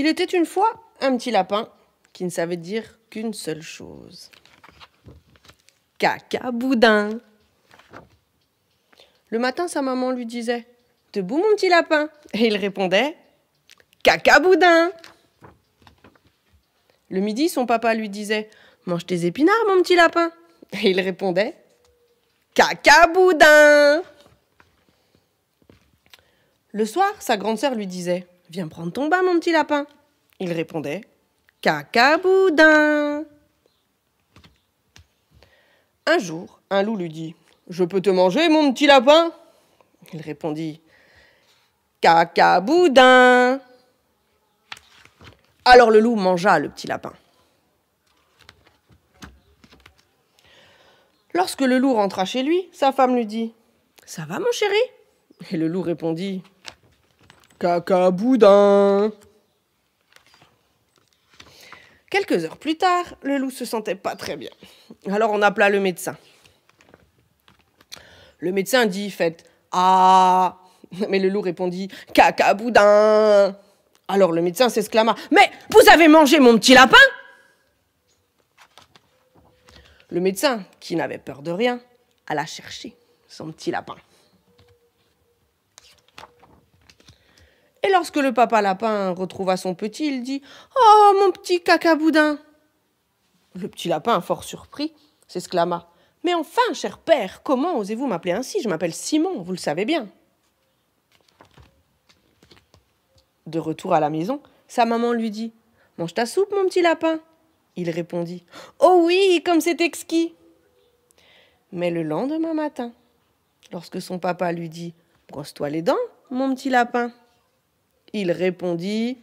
Il était une fois un petit lapin qui ne savait dire qu'une seule chose. Caca boudin. Le matin, sa maman lui disait Debout, mon petit lapin. Et il répondait Caca boudin. Le midi, son papa lui disait Mange tes épinards, mon petit lapin. Et il répondait Caca boudin. Le soir, sa grande sœur lui disait Viens prendre ton bain, mon petit lapin. Il répondait Cacaboudin Un jour, un loup lui dit Je peux te manger, mon petit lapin Il répondit Cacaboudin Alors le loup mangea le petit lapin. Lorsque le loup rentra chez lui, sa femme lui dit Ça va, mon chéri Et le loup répondit Caca boudin Quelques heures plus tard, le loup se sentait pas très bien. Alors on appela le médecin. Le médecin dit faites Ah Mais le loup répondit Caca boudin Alors le médecin s'exclama Mais vous avez mangé mon petit lapin Le médecin, qui n'avait peur de rien, alla chercher son petit lapin. Et lorsque le papa lapin retrouva son petit, il dit Oh, mon petit cacaboudin Le petit lapin, fort surpris, s'exclama Mais enfin, cher père, comment osez-vous m'appeler ainsi Je m'appelle Simon, vous le savez bien. De retour à la maison, sa maman lui dit Mange ta soupe, mon petit lapin. Il répondit Oh oui, comme c'est exquis Mais le lendemain matin, lorsque son papa lui dit Brosse-toi les dents, mon petit lapin il répondit